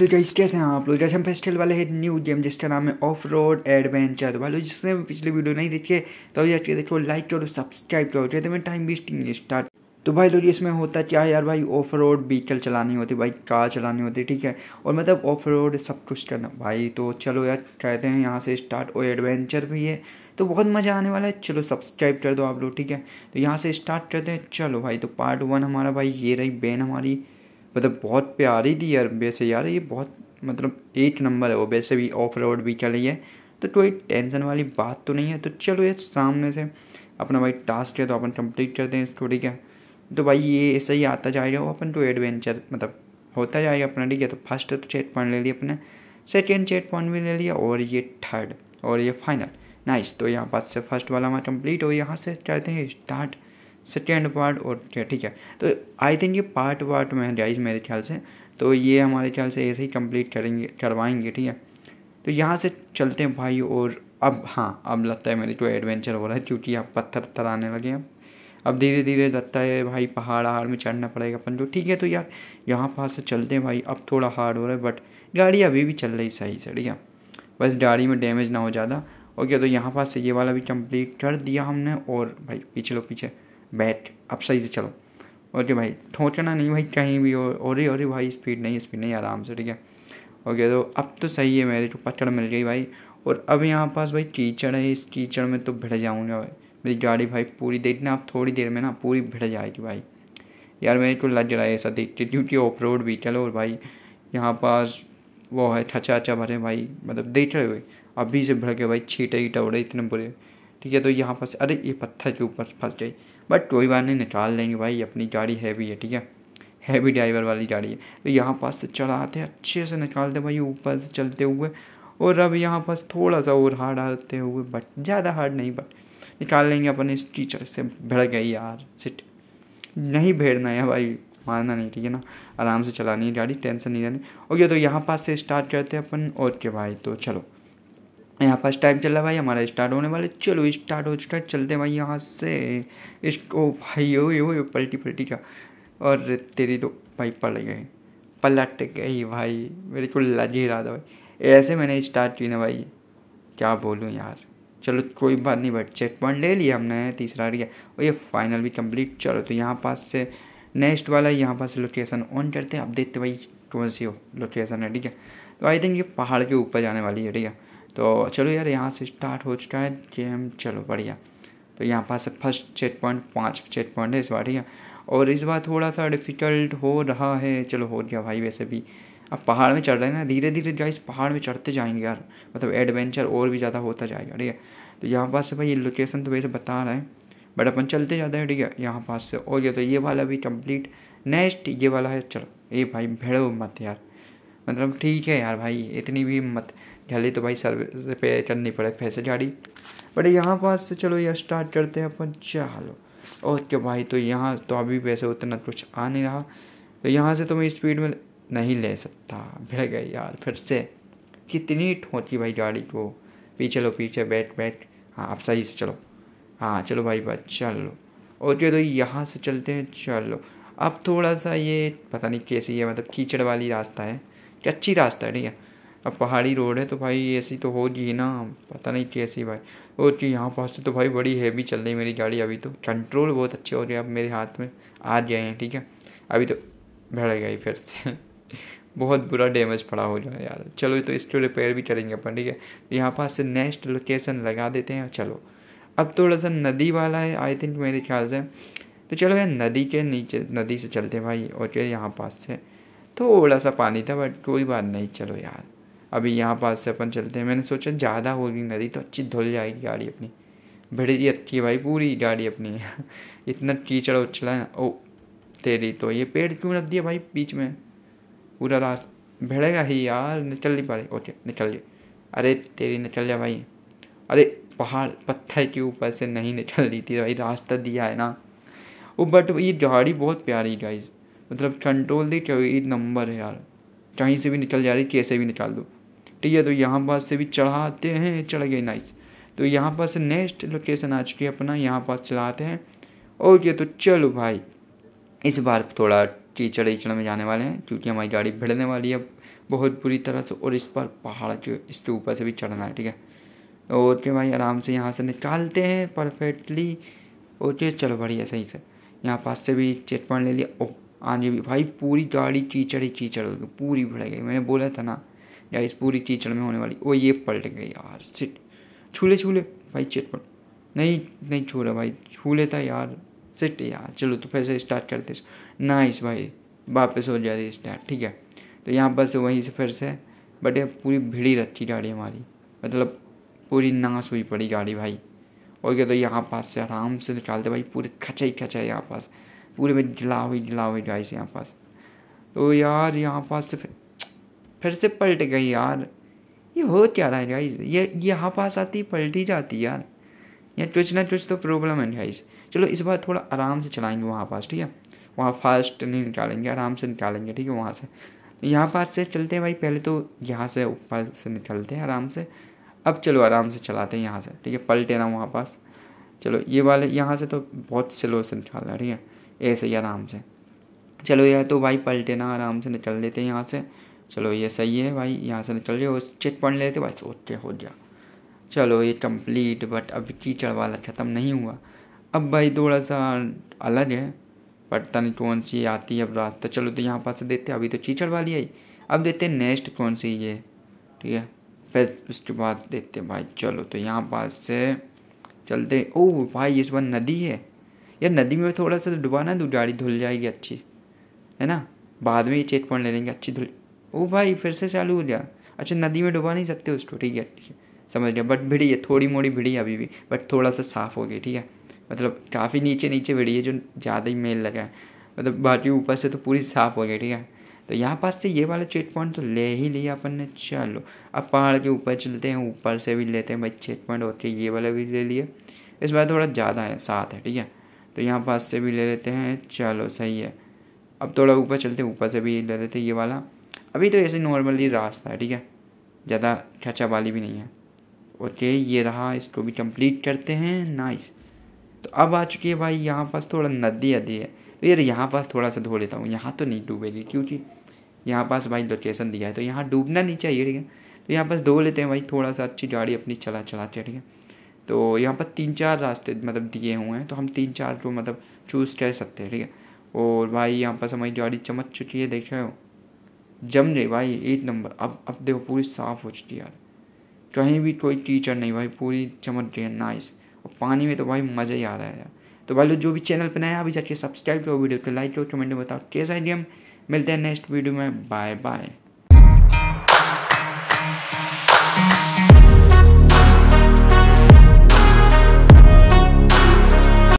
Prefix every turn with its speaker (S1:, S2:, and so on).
S1: hello guys कैसे हैं आप लोग जैसे हम फेस्टिवल वाले हैं न्यू गेम जिसका नाम है ऑफ रोड एडवेंचर वालों जिसने पिछले वीडियो नहीं देखिए तो आज के देखो लाइक करो सब्सक्राइब करो जैसे मैं टाइम वेस्टिंग स्टार्ट तो भाई लोग इसमें होता क्या है यार भाई ऑफ रोड व्हीकल चलानी होती भाई कार चलानी होती ठीक है और मतलब ऑफ रोड सब कुछ करना भाई तो चलो यार कहते हैं यहाँ से स्टार्ट और एडवेंचर भी है तो बहुत मज़ा आने वाला है चलो सब्सक्राइब कर दो आप लोग ठीक है तो यहाँ से स्टार्ट करते हैं चलो भाई तो पार्ट वन हमारा भाई ये रही बैन हमारी मतलब बहुत प्यारी थी यार वैसे यार ये बहुत मतलब एक नंबर है वो वैसे भी ऑफ रोड भी रही है तो कोई टेंशन वाली बात तो नहीं है तो चलो यार सामने से अपना भाई टास्क है तो अपन कंप्लीट कर दें इसको ठीक है तो भाई ये ऐसे ही आता जाएगा वो अपन तो एडवेंचर मतलब होता जाएगा अपना ठीक है तो फर्स्ट तो चेट पॉइंट ले लिया अपने सेकेंड चेट पॉइंट भी ले लिया और ये थर्ड और ये फाइनल नाइस तो यहाँ पास से फर्स्ट वाला हमारा कंप्लीट हो यहाँ से करते हैं स्टार्ट सेकेंड पार्ट और ठीक है तो आई थिंक ये पार्ट वार्ट में है गाइज मेरे ख्याल से तो ये हमारे ख्याल से ऐसे ही कंप्लीट करेंगे करवाएंगे ठीक है तो यहाँ से चलते हैं भाई और अब हाँ अब लगता है मेरे को एडवेंचर हो रहा है क्योंकि आप पत्थर पत्थर आने लगे अब अब धीरे धीरे लगता है भाई पहाड़ आहाड़ में चढ़ना पड़ेगा अपन को ठीक है तो यार यहाँ पास से चलते हैं भाई अब थोड़ा हार्ड हो रहा है बट गाड़ी अभी भी चल रही सही से ठीक है बस गाड़ी में डैमेज ना हो ज़्यादा ओके तो यहाँ पास से ये वाला भी कंप्लीट कर दिया हमने और भाई पीछे लो पीछे बैट अब सही से चलो ओके भाई ठोचना नहीं भाई कहीं भी और अरे अरे भाई स्पीड नहीं स्पीड नहीं आराम से ठीक है ओके तो अब तो सही है मेरे को पकड़ मिल गई भाई और अब यहाँ पास भाई कीचड़ है इस कीचड़ में तो भिड़ जाऊँगा भाई मेरी गाड़ी भाई पूरी देखना आप थोड़ी देर में ना पूरी भिड़ जाएगी भाई यार मेरे को लग रहा है ऐसा देखते क्योंकि ऑफ रोड भी चलो और भाई यहाँ पास वो है ठचा अच्छा भरे भाई मतलब देख रहे हुए अभी से भड़के भाई छीटे ही टवड़े इतने बुरे ठीक है तो यहाँ पास अरे ये पत्थर के ऊपर फंस गई बट कोई बात नहीं निकाल लेंगे भाई अपनी गाड़ी हैवी है ठीक है हैवी ड्राइवर वाली गाड़ी है तो यहाँ पास से चढ़ाते अच्छे से निकालते भाई ऊपर से चलते हुए और अब यहाँ पास थोड़ा सा और हार्ड आते हुए बट ज़्यादा हार्ड नहीं बट निकाल लेंगे अपन इस टीचर से भिड़ गई यार सिट नहीं भेड़ना है भाई मारना नहीं ठीक है ना आराम से चलानी है गाड़ी टेंशन नहीं लेनी और ये तो यहाँ पास से स्टार्ट करते हैं अपन और के भाई तो चलो यहाँ फर्स्ट टाइम चल रहा है भाई हमारा स्टार्ट होने वाला है चलो स्टार्ट हो स्टार्ट चलते हैं भाई यहाँ से ओ भाई ओ ओए पलटी पलटी का और तेरी तो भाई पलट गए पलट गई भाई मेरे को लज ही रहा था भाई ऐसे मैंने स्टार्ट की ना भाई क्या बोलूँ यार चलो कोई बात नहीं बट चेक पॉइंट ले लिया हमने तीसरा रिया और ये फाइनल भी कंप्लीट चलो तो यहाँ पास से नेक्स्ट वाला यहाँ पास लोकेशन ऑन करते हैं आप देखते भाई कौन सी हो लोकेशन है ठीक है तो आई थिंक ये पहाड़ के ऊपर जाने वाली है ठीक है तो चलो यार यहाँ से स्टार्ट हो चुका है गेम चलो बढ़िया तो यहाँ पास फर्स्ट चेक पॉइंट पाँच चेक पॉइंट है इस बार ठीक है और इस बार थोड़ा सा डिफ़िकल्ट हो रहा है चलो हो गया भाई वैसे भी अब पहाड़ में चढ़ रहे हैं ना धीरे धीरे गाइस पहाड़ में चढ़ते जाएंगे यार मतलब एडवेंचर और भी ज़्यादा होता जाएगा ठीक है तो यहाँ पास से भाई ये लोकेशन तो वैसे बता रहे हैं बट अपन चलते जाते हैं ठीक है यहाँ पास से और ये तो ये वाला भी कम्प्लीट नेक्स्ट ये वाला है चलो ये भाई भेड़ो मत यार मतलब ठीक है यार भाई इतनी भी मत ढली तो भाई सर्विस पे करनी पड़े फैसे झाड़ी बट यहाँ पास से चलो ये स्टार्ट करते हैं अपन चलो ओके भाई तो यहाँ तो अभी वैसे उतना कुछ आ नहीं रहा तो यहाँ से तो मैं स्पीड में नहीं ले सकता भिड़ गए यार फिर से कितनी ठोंकी भाई गाड़ी को पीछे लो पीछे बैठ बैठ हाँ आप सही से चलो हाँ चलो भाई बात चलो ओके तो यहाँ से चलते हैं चलो अब थोड़ा सा ये पता नहीं कैसी है मतलब कीचड़ वाली रास्ता है कि अच्छी रास्ता है ठीक है अब पहाड़ी रोड है तो भाई ऐसी तो होगी ना पता नहीं कैसी भाई और कि यहाँ से तो भाई बड़ी हैवी चल रही मेरी गाड़ी अभी तो कंट्रोल बहुत अच्छे हो गया अब मेरे हाथ में आ गए हैं ठीक है अभी तो भड़ गई फिर से बहुत बुरा डैमेज पड़ा हो जाए यार चलो तो इसको रिपेयर भी करेंगे अपन ठीक है यहाँ पास से नेक्स्ट लोकेशन लगा देते हैं चलो अब थोड़ा सा नदी वाला है आई थिंक मेरे ख्याल से तो चलो यार नदी के नीचे नदी से चलते हैं भाई ओके यहाँ पास से थोड़ा सा पानी था बट कोई बात नहीं चलो यार अभी यहाँ पास से अपन चलते हैं मैंने सोचा ज़्यादा होगी नदी तो अच्छी धुल जाएगी गाड़ी अपनी भिड़ी अच्छी भाई पूरी गाड़ी अपनी इतना कीचड़ उछला ओ तेरी तो ये पेड़ क्यों रख दिया भाई बीच में पूरा रास्ता भिड़ेगा ही यार निकल नहीं पा रही ओके निकल गए अरे तेरी निकल जा भाई अरे पहाड़ पत्थर के ऊपर से नहीं निकल रही थी भाई रास्ता दिया है ना वो बट ये गाड़ी बहुत प्यारी गाइस मतलब कंट्रोल दी कई नंबर है यार कहीं से भी निकल जा रही कैसे भी निकाल दो ठीक है तो यहाँ पास से भी चढ़ाते हैं चढ़ गए नाइस तो यहाँ पास से नेक्स्ट लोकेशन आ चुकी है अपना यहाँ पास चलाते हैं ओके तो चलो भाई इस बार थोड़ा कीचड़ ईचड़ में जाने वाले हैं क्योंकि हमारी गाड़ी भिड़ने वाली है बहुत बुरी तरह से और इस पर पहाड़ जो इसके ऊपर से भी चढ़ना है ठीक है ओके भाई आराम से यहाँ से निकालते हैं परफेक्टली ओके चलो बढ़िया सही से यहाँ पास से भी चेक पॉइंट ले लिया ओके हाँ भी भाई पूरी गाड़ी कीचड़ ही कीचड़ हो गई पूरी भर गई मैंने बोला था ना गाइस पूरी कीचड़ में होने वाली ओ ये पलट गई यार सिट छूले छूले भाई चिट पट नहीं नहीं छू रहा भाई छू लेता यार सिट यार चलो तो फिर से स्टार्ट करते नाइस भाई वापस हो जाए स्टार्ट ठीक है तो यहाँ बस वहीं से फिर से बट यार पूरी भिड़ी रखी गाड़ी हमारी मतलब पूरी नाश हुई पड़ी गाड़ी भाई और क्या तो यहाँ पास से आराम से निकालते भाई पूरे खचाई खचाई यहाँ पास पूरे में जला हुई जला हुई गाइस यहाँ पास तो यार यहाँ पास से फिर फिर से पलट गई यार ये हो क्या रहा है गाइस ये यहाँ पास आती पलट ही जाती यार यहाँ कुछ ना कुछ तो प्रॉब्लम है गाइस चलो इस बार थोड़ा आराम से चलाएंगे वहाँ पास ठीक है वहाँ फास्ट नहीं निकालेंगे आराम से निकालेंगे ठीक है वहाँ से तो यहाँ पास से चलते हैं भाई पहले तो यहाँ से ऊपर से निकलते हैं आराम से अब चलो आराम से चलाते हैं यहाँ से ठीक है पलटे ना वहाँ पास चलो ये वाले यहाँ से तो बहुत स्लो से निकालना ठीक है ऐसे ही आराम से चलो यार तो भाई पलटे ना आराम से निकल लेते हैं यहाँ से चलो ये सही है भाई यहाँ से निकल जाओ चेक पॉइंट लेते भाई सोचते हो जा चलो ये कंप्लीट बट अब कीचड़ वाला ख़त्म नहीं हुआ अब भाई थोड़ा सा अलग है पता नहीं कौन सी आती है अब रास्ता चलो तो यहाँ पास देते अभी तो कीचड़ वाली आई अब देते नेक्स्ट कौन सी ये ठीक है फिर उसके बाद देते भाई चलो तो यहाँ पास से चलते ओ भाई इस बार नदी है या नदी में थोड़ा सा तो डुबाना तो गाड़ी धुल जाएगी अच्छी है ना बाद में ये चेक पॉइंट ले लेंगे अच्छी धुल ओ भाई फिर से चालू हो गया अच्छा नदी में डुबा नहीं सकते उसको ठीक है ठीक है समझ गया बट भिड़ी है थोड़ी मोड़ी भिड़ी अभी भी बट थोड़ा सा साफ़ हो गई ठीक है मतलब काफ़ी नीचे नीचे भिड़ी है जो ज़्यादा ही मेल लगा है मतलब बाकी ऊपर से तो पूरी साफ़ हो गई ठीक है तो यहाँ पास से ये वाला चेक पॉइंट तो ले ही लिया अपन ने चलो अब पहाड़ के ऊपर चलते हैं ऊपर से भी लेते हैं भाई चेक पॉइंट होते ये वाला भी ले लिया इस बार थोड़ा ज़्यादा है साथ है ठीक है तो यहाँ पास से भी ले लेते हैं चलो सही है अब थोड़ा ऊपर चलते ऊपर से भी ले लेते ये वाला अभी तो ऐसे नॉर्मली रास्ता है ठीक है ज़्यादा खचा वाली भी नहीं है ओके ये रहा इसको भी कंप्लीट करते हैं नाइस तो अब आ चुकी है भाई यहाँ पास थोड़ा नदी अदी है तो यार यहाँ पास थोड़ा सा धो लेता हूँ यहाँ तो नहीं डूबेगी क्योंकि यहाँ पास भाई लोकेशन दिया है तो यहाँ डूबना नहीं चाहिए ठीक है तो यहाँ पास धो लेते हैं भाई थोड़ा सा अच्छी गाड़ी अपनी चला चलाते हैं ठीक है तो यहाँ पर तीन चार रास्ते मतलब दिए हुए हैं तो हम तीन चार को मतलब चूज़ कर सकते हैं ठीक है और भाई यहाँ पर समझ गाड़ी चमक चुकी है देख रहे हो जम रहे भाई एक नंबर अब अब देखो पूरी साफ़ हो चुकी यार कहीं भी कोई टीचर नहीं भाई पूरी चमक रही है नाइस और पानी में तो भाई मज़ा ही आ रहा है यार तो भाई लोग जो भी चैनल पर नया अभी जाके सब्सक्राइब करो वीडियो को लाइक करो कमेंट में बताओ कैसा है गेम मिलते हैं नेक्स्ट वीडियो में बाय बाय